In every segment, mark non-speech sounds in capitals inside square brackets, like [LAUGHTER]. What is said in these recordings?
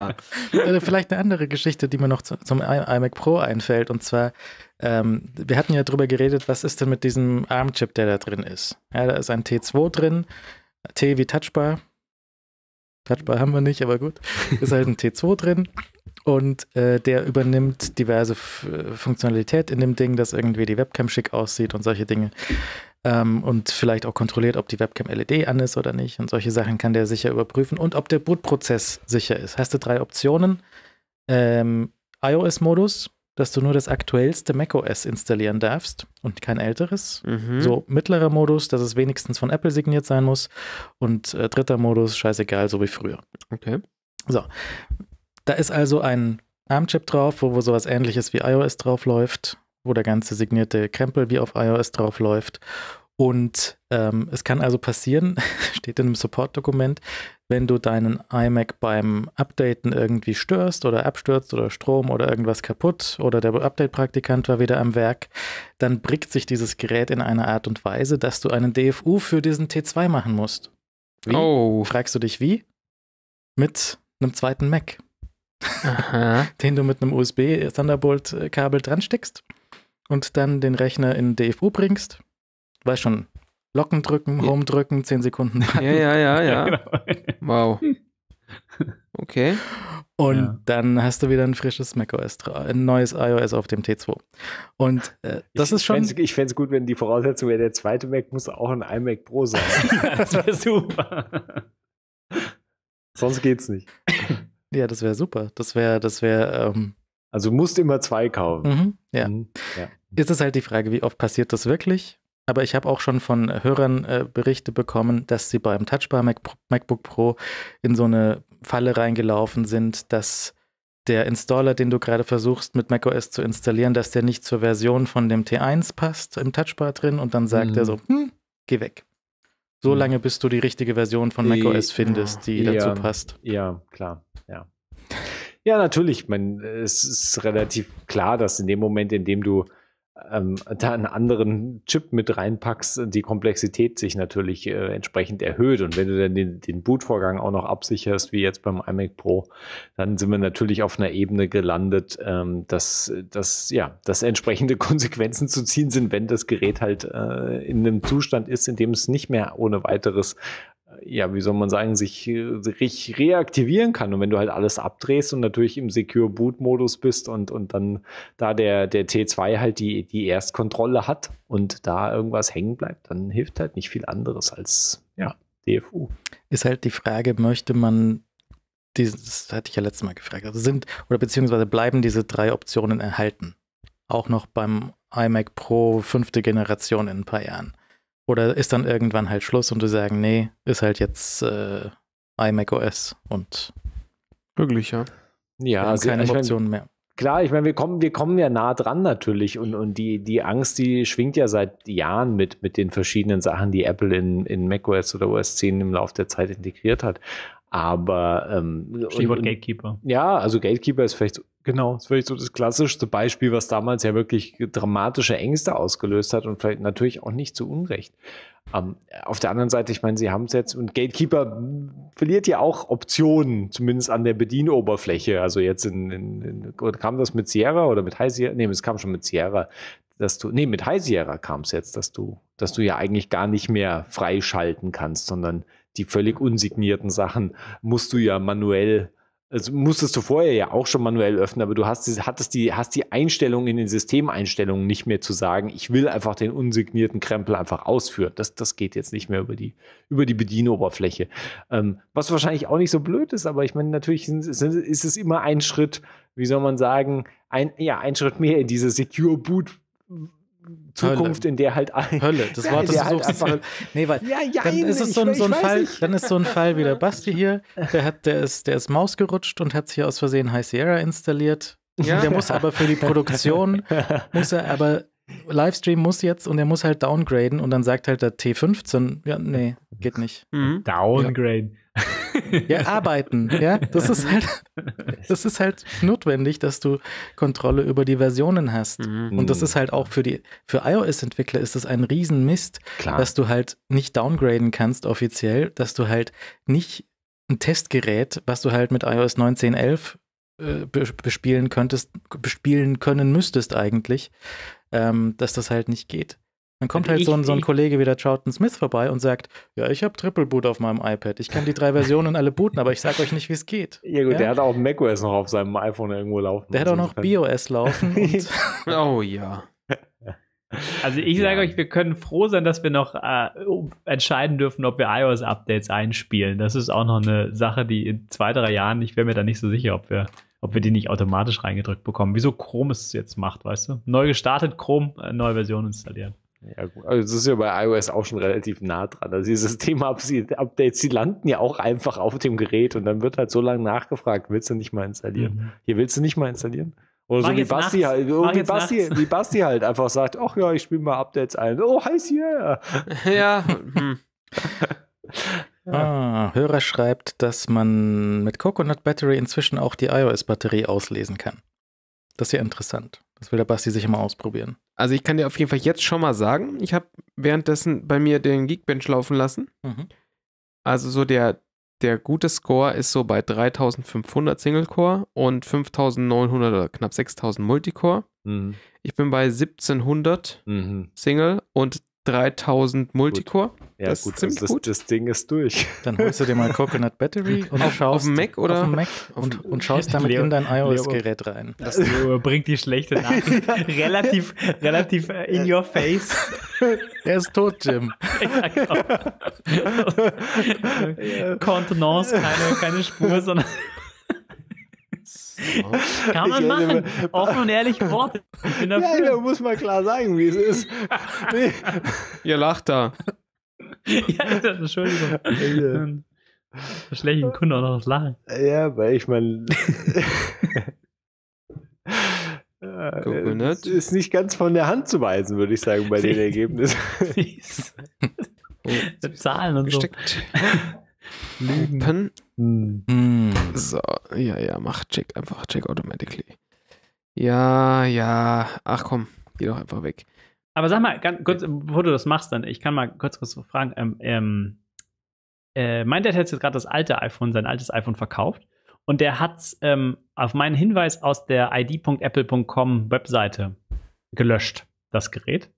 Äh, vielleicht eine andere Geschichte, die mir noch zum iMac Pro einfällt. Und zwar, ähm, wir hatten ja darüber geredet, was ist denn mit diesem ARM-Chip, der da drin ist? Ja, da ist ein T2 drin, T wie Touchbar. Touchbar haben wir nicht, aber gut. Ist halt ein T2 drin und äh, der übernimmt diverse F Funktionalität in dem Ding, dass irgendwie die Webcam schick aussieht und solche Dinge ähm, und vielleicht auch kontrolliert, ob die Webcam LED an ist oder nicht. Und solche Sachen kann der sicher überprüfen und ob der Bootprozess sicher ist. Hast du drei Optionen? Ähm, iOS-Modus, dass du nur das aktuellste macOS installieren darfst und kein älteres. Mhm. So mittlerer Modus, dass es wenigstens von Apple signiert sein muss. Und äh, dritter Modus, scheißegal, so wie früher. Okay. So. Da ist also ein ARM-Chip drauf, wo, wo sowas ähnliches wie iOS drauf läuft wo der ganze signierte Krempel wie auf iOS drauf läuft. Und ähm, es kann also passieren, [LAUGHS] steht in einem Support-Dokument, wenn du deinen iMac beim Updaten irgendwie störst oder abstürzt oder Strom oder irgendwas kaputt oder der Update-Praktikant war wieder am Werk, dann brickt sich dieses Gerät in einer Art und Weise, dass du einen DFU für diesen T2 machen musst. Wie? Oh. Fragst du dich wie? Mit einem zweiten Mac. [LAUGHS] den du mit einem USB Thunderbolt Kabel dran steckst und dann den Rechner in DFU bringst. Weißt schon, Locken drücken, Home drücken, 10 Sekunden. Warten. Ja, ja, ja, [LAUGHS] ja. Genau. Wow. Okay. Und ja. dann hast du wieder ein frisches macOS, ein neues iOS auf dem T2. Und äh, das ich, ist schon. ich fände es gut, wenn die Voraussetzung wäre, der zweite Mac muss auch ein iMac Pro sein. [LAUGHS] ja, das wäre super. Sonst geht's nicht. Ja, das wäre super. Das wäre, das wäre. Ähm also musst immer zwei kaufen. Mhm, ja. Mhm, ja. Ist es halt die Frage, wie oft passiert das wirklich? Aber ich habe auch schon von Hörern äh, Berichte bekommen, dass sie beim Touchbar Mac MacBook Pro in so eine Falle reingelaufen sind, dass der Installer, den du gerade versuchst mit macOS zu installieren, dass der nicht zur Version von dem T1 passt im Touchbar drin und dann sagt mhm. er so, hm, geh weg. So hm. lange, bis du die richtige Version von macOS findest, die ja, dazu passt. Ja, klar, ja. Ja, natürlich. Ich meine, es ist relativ klar, dass in dem Moment, in dem du ähm, da einen anderen Chip mit reinpackst, die Komplexität sich natürlich äh, entsprechend erhöht. Und wenn du dann den, den Bootvorgang auch noch absicherst, wie jetzt beim iMac Pro, dann sind wir natürlich auf einer Ebene gelandet, ähm, dass, dass, ja, dass entsprechende [LAUGHS] Konsequenzen zu ziehen sind, wenn das Gerät halt äh, in einem Zustand ist, in dem es nicht mehr ohne weiteres ja, wie soll man sagen, äh, sich reaktivieren kann. Und wenn du halt alles abdrehst und natürlich im Secure Boot Modus bist und, und dann da der, der T2 halt die, die Erstkontrolle hat und da irgendwas hängen bleibt, dann hilft halt nicht viel anderes als ja, DFU. Ist halt die Frage, möchte man dieses, das hatte ich ja letztes Mal gefragt, also sind oder beziehungsweise bleiben diese drei Optionen erhalten? Auch noch beim iMac Pro fünfte Generation in ein paar Jahren. Oder ist dann irgendwann halt Schluss und du sagen, nee, ist halt jetzt äh, iMacOS und möglich, ja. Ja, also, keine Optionen mehr klar, ich meine, wir kommen, wir kommen ja nah dran natürlich und, und die, die Angst, die schwingt ja seit Jahren mit, mit den verschiedenen Sachen, die Apple in, in macOS oder OS 10 im Laufe der Zeit integriert hat. Aber ähm, Stichwort und, Gatekeeper. Ja, also Gatekeeper ist vielleicht Genau, das ist wirklich so das klassischste Beispiel, was damals ja wirklich dramatische Ängste ausgelöst hat und vielleicht natürlich auch nicht zu Unrecht. Ähm, auf der anderen Seite, ich meine, sie haben es jetzt und Gatekeeper verliert ja auch Optionen, zumindest an der Bedienoberfläche. Also jetzt in, in, in kam das mit Sierra oder mit High Sierra? Nee, es kam schon mit Sierra, dass du, nee, mit High Sierra kam es jetzt, dass du, dass du ja eigentlich gar nicht mehr freischalten kannst, sondern die völlig unsignierten Sachen musst du ja manuell also musstest du vorher ja auch schon manuell öffnen, aber du hast die, hattest die, hast die Einstellung in den Systemeinstellungen nicht mehr zu sagen, ich will einfach den unsignierten Krempel einfach ausführen. Das, das geht jetzt nicht mehr über die, über die Bedienoberfläche. Ähm, was wahrscheinlich auch nicht so blöd ist, aber ich meine, natürlich ist, ist es immer ein Schritt, wie soll man sagen, ein, ja, ein Schritt mehr in diese Secure Boot Zukunft, Hölle. in der halt Hölle, das Wort, das [LAUGHS] du halt suchst. Einfach, [LAUGHS] nee, weil ja, ja, dann ist es so, so ein Fall, nicht. dann ist so ein Fall wie der Basti hier, der hat, der ist, der ist Maus gerutscht und hat hier aus Versehen High Sierra installiert. Ja. Der muss aber für die Produktion, [LAUGHS] muss er aber Livestream muss jetzt und er muss halt downgraden und dann sagt halt der T15, ja, nee, geht nicht. Mhm. Downgraden. Ja ja, arbeiten. Ja, das ist halt, das ist halt notwendig, dass du Kontrolle über die Versionen hast. Mhm. Und das ist halt auch für die, für iOS-Entwickler ist das ein Riesenmist, Klar. dass du halt nicht downgraden kannst offiziell, dass du halt nicht ein Testgerät, was du halt mit iOS 19.11 äh, bespielen könntest, bespielen können müsstest eigentlich, ähm, dass das halt nicht geht. Dann kommt also halt ich, so, ein, so ein Kollege wie der Charlton Smith vorbei und sagt, ja, ich habe Triple Boot auf meinem iPad. Ich kann die drei Versionen alle booten, aber ich sage euch nicht, wie es geht. Ja gut, ja? der hat auch macOS noch auf seinem iPhone irgendwo laufen. Der hat also auch noch können. BOS laufen. [LAUGHS] oh ja. Also ich sage ja. euch, wir können froh sein, dass wir noch äh, entscheiden dürfen, ob wir iOS-Updates einspielen. Das ist auch noch eine Sache, die in zwei, drei Jahren, ich wäre mir da nicht so sicher, ob wir ob wir die nicht automatisch reingedrückt bekommen. Wieso Chrome es jetzt macht, weißt du? Neu gestartet, Chrome, äh, neue Version installieren. Ja, gut. Also das ist ja bei iOS auch schon relativ nah dran. Also dieses Thema updates die landen ja auch einfach auf dem Gerät und dann wird halt so lange nachgefragt, willst du nicht mal installieren? Mhm. Hier willst du nicht mal installieren? Oder Mach so wie Basti halt, wie Basti, wie Basti halt einfach sagt, ach ja, ich spiele mal Updates ein. Oh, heiß yeah. [LAUGHS] ja. Hm. [LAUGHS] ja. Ah, Hörer schreibt, dass man mit Coconut Battery inzwischen auch die iOS-Batterie auslesen kann. Das ist ja interessant. Das will der Basti sicher mal ausprobieren. Also ich kann dir auf jeden Fall jetzt schon mal sagen, ich habe währenddessen bei mir den Geekbench laufen lassen. Mhm. Also so der, der gute Score ist so bei 3500 Single-Core und 5900 oder knapp 6000 Multicore. Mhm. Ich bin bei 1700 mhm. Single und 3000 Multicore. Gut. Ja, das gut, ist ziemlich das, gut. Das Ding ist durch. Dann holst du dir mal Coconut Battery [LAUGHS] und auf, schaust auf dem Mac oder auf Mac und, und schaust damit Leo, in dein iOS-Gerät rein. Das bringt die schlechte Nachricht. [LAUGHS] relativ, relativ äh, in your face. [LAUGHS] Er ist tot, Jim. ja, genau. Kontenance, keine, keine Spur, sondern Genau. Kann man machen. Offen und ehrliche Worte. [LAUGHS] Ja, da muss man klar sagen, wie es ist. Nee. [LAUGHS] Ihr lacht da. [LAUGHS] ja, Entschuldigung. Ey, ja. Schlecht den Kunden auch noch das Lachen. Ja, weil ich meine. Ja, ne? Ist nicht ganz von der Hand zu weisen, würde ich sagen, bei den Ergebnissen. Oh. Zahlen und so. Lügen. Open. Hm. hm. So, ja, ja, mach Check einfach. Check automatically. Ja, ja. Ach komm, geh doch einfach weg. Aber sag mal, ganz kurz, bevor du das machst, dann, ich kann mal kurz kurz fragen. Ähm, ähm, äh, mein Dad hat jetzt gerade das alte iPhone, sein altes iPhone verkauft. Und der hat es ähm, auf meinen Hinweis aus der id.apple.com Webseite gelöscht, das Gerät.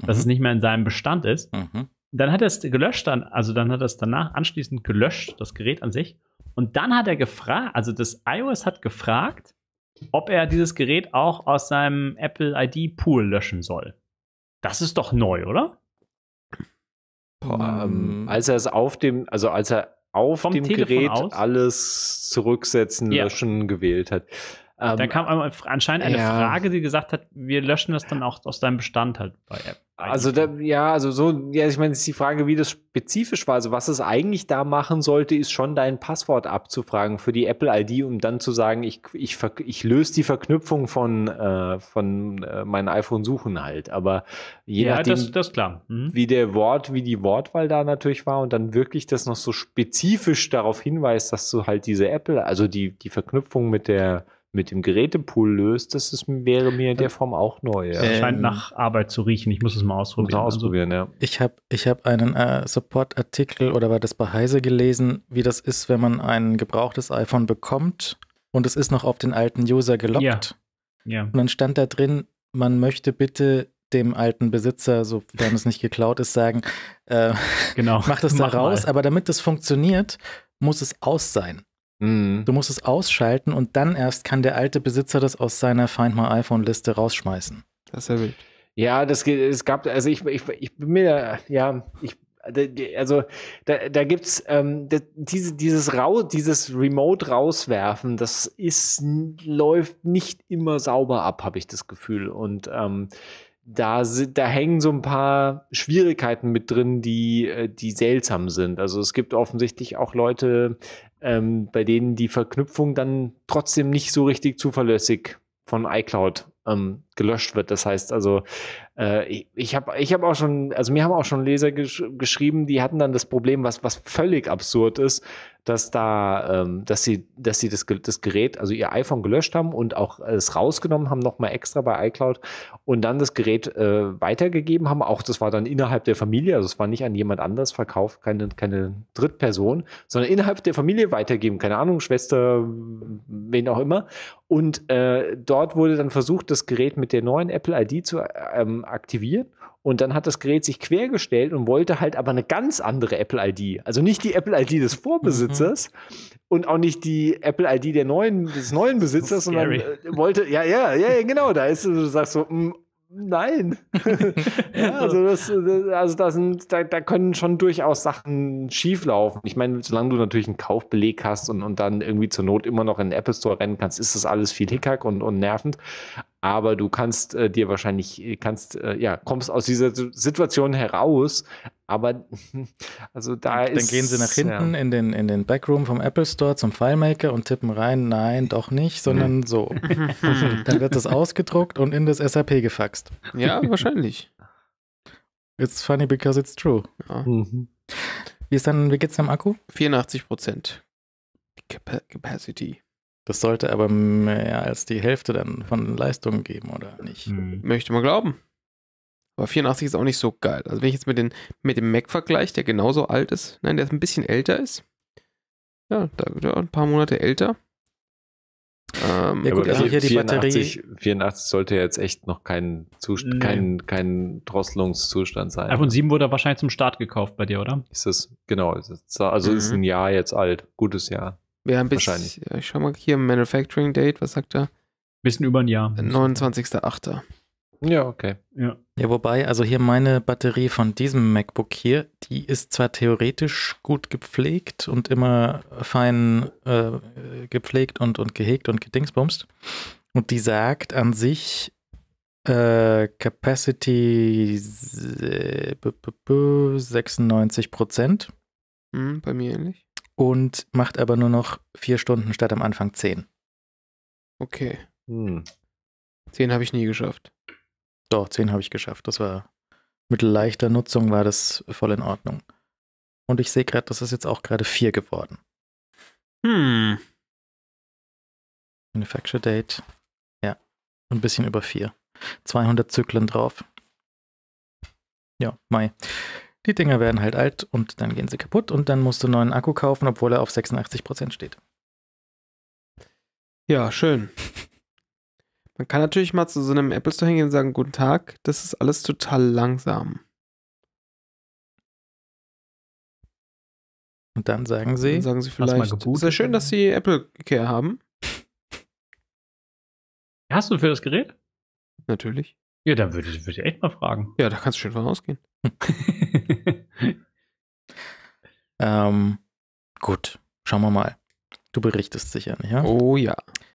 Mhm. Dass es mhm. nicht mehr in seinem Bestand ist. Mhm. Dann hat er es gelöscht, dann, also dann hat er es danach anschließend gelöscht, das Gerät an sich. Und dann hat er gefragt, also das iOS hat gefragt, ob er dieses Gerät auch aus seinem Apple ID Pool löschen soll. Das ist doch neu, oder? Boah, hm. ähm, als er es auf dem, also als er auf dem Telefon Gerät aus? alles zurücksetzen, yeah. löschen gewählt hat. Ähm, da kam anscheinend eine ja. Frage, die gesagt hat, wir löschen das dann auch aus deinem Bestand halt bei Apple. Also da, ja, also so, ja, ich meine, ist die Frage, wie das spezifisch war. Also was es eigentlich da machen sollte, ist schon dein Passwort abzufragen für die Apple ID, um dann zu sagen, ich, ich, ich löse die Verknüpfung von, äh, von äh, meinen iPhone-Suchen halt. Aber je ja, nachdem, das, das klar. Mhm. wie der Wort, wie die Wortwahl da natürlich war und dann wirklich das noch so spezifisch darauf hinweist, dass du halt diese Apple, also die, die Verknüpfung mit der mit dem Gerätepool löst, das ist, wäre mir in der Form auch neu. Ja. Ähm, Scheint nach Arbeit zu riechen. Ich muss es mal ausprobieren. Also ausprobieren ja. Ich habe ich hab einen äh, Support-Artikel oder war das bei Heise gelesen, wie das ist, wenn man ein gebrauchtes iPhone bekommt und es ist noch auf den alten User gelockt. Ja. ja. Und dann stand da drin, man möchte bitte dem alten Besitzer, sofern es nicht geklaut ist, sagen, äh, genau. [LAUGHS] mach das da Mach raus. Mal. Aber damit das funktioniert, muss es aus sein. Mhm. Du musst es ausschalten und dann erst kann der alte Besitzer das aus seiner Find My iPhone-Liste rausschmeißen. Das ist ja wild. Ja, das, es gab, also ich, ich, ich bin mir, ja, ich, also da, da gibt es ähm, diese, dieses, dieses Remote rauswerfen, das ist, läuft nicht immer sauber ab, habe ich das Gefühl. Und ähm, da, da hängen so ein paar Schwierigkeiten mit drin, die, äh, die seltsam sind. Also es gibt offensichtlich auch Leute, ähm, bei denen die Verknüpfung dann trotzdem nicht so richtig zuverlässig von iCloud ähm, gelöscht wird. Das heißt also, äh, ich, habe ich hab auch schon, also mir haben auch schon Leser gesch geschrieben, die hatten dann das Problem, was, was völlig absurd ist, dass da, ähm, dass sie, dass sie das, das Gerät, also ihr iPhone gelöscht haben und auch es rausgenommen haben, nochmal extra bei iCloud und dann das Gerät äh, weitergegeben haben. Auch das war dann innerhalb der Familie, also es war nicht an jemand anders verkauft, keine, keine Drittperson, sondern innerhalb der Familie weitergeben, keine Ahnung, Schwester, wen auch immer. Und äh, dort wurde dann versucht, das Gerät mit mit der neuen Apple ID zu äh, ähm, aktivieren. Und dann hat das Gerät sich quergestellt und wollte halt aber eine ganz andere Apple ID. Also nicht die Apple ID des Vorbesitzers mhm. und auch nicht die Apple ID der neuen, des neuen Besitzers, sondern äh, wollte, ja, ja, ja, genau, da ist, du sagst so, mh, mm, Nein. [LAUGHS] ja, also das, äh, also da, sind, da, da können schon durchaus Sachen schieflaufen. Ich meine, solange du natürlich einen Kaufbeleg hast und, und dann irgendwie zur Not immer noch in den Apple Store rennen kannst, ist das alles viel Hickhack und, und nervend aber du kannst äh, dir wahrscheinlich, äh, kannst, äh, ja, kommst aus dieser Situation heraus, aber [LAUGHS] also da dann, ist. Dann gehen sie nach hinten ja. in, den, in den Backroom vom Apple Store zum FileMaker und tippen rein, nein, doch nicht, sondern mhm. so. [LAUGHS] dann wird das ausgedruckt und in das SAP gefaxt. Ja, wahrscheinlich. It's funny because it's true. Ja. Mhm. Wie, ist dann, wie geht's am Akku? 84 Prozent Capacity. Das sollte aber mehr als die Hälfte dann von Leistungen geben, oder nicht? Mhm. Möchte man glauben. Aber 84 ist auch nicht so geil. Also wenn ich jetzt mit, den, mit dem Mac vergleiche, der genauso alt ist, nein, der ist ein bisschen älter ist. Ja, da, wird er ein paar Monate älter. Ähm, ja gut, also hier 84, die Batterie. 84 sollte jetzt echt noch kein, Zust nee. kein, kein Drosselungszustand sein. iPhone 7 wurde wahrscheinlich zum Start gekauft bei dir, oder? Ist das, genau. Ist es, also mhm. ist ein Jahr jetzt alt. Gutes Jahr. Ja, ein bisschen. Wahrscheinlich. Ja, ich schau mal hier, Manufacturing Date, was sagt er? Bisschen über ein Jahr. 29.08. Ja, okay. Ja. ja, wobei, also hier meine Batterie von diesem MacBook hier, die ist zwar theoretisch gut gepflegt und immer fein äh, gepflegt und, und gehegt und gedingsbumst. Und die sagt an sich äh, Capacity 96 Prozent. Hm, bei mir ähnlich und macht aber nur noch vier Stunden statt am Anfang zehn. Okay. Hm. Zehn habe ich nie geschafft. Doch, zehn habe ich geschafft. Das war mit leichter Nutzung war das voll in Ordnung. Und ich sehe gerade, das ist jetzt auch gerade vier geworden. Hm. Manufacture Date. Ja. Ein bisschen über vier. 200 Zyklen drauf. Ja, Mai. Die Dinger werden halt alt und dann gehen sie kaputt und dann musst du einen neuen Akku kaufen, obwohl er auf 86% steht. Ja, schön. Man kann natürlich mal zu so einem Apple Store hingehen und sagen, guten Tag, das ist alles total langsam. Und dann sagen sie, dann sagen sie vielleicht, ist sehr schön, dass sie Apple Care haben. [LAUGHS] Hast du für das Gerät? Natürlich. Ja, dann würde, würde ich echt mal fragen. Ja, da kannst du schön von ausgehen. [LAUGHS] [LAUGHS] ähm, gut, schauen wir mal. Du berichtest sicher, nicht? Ja? Oh ja.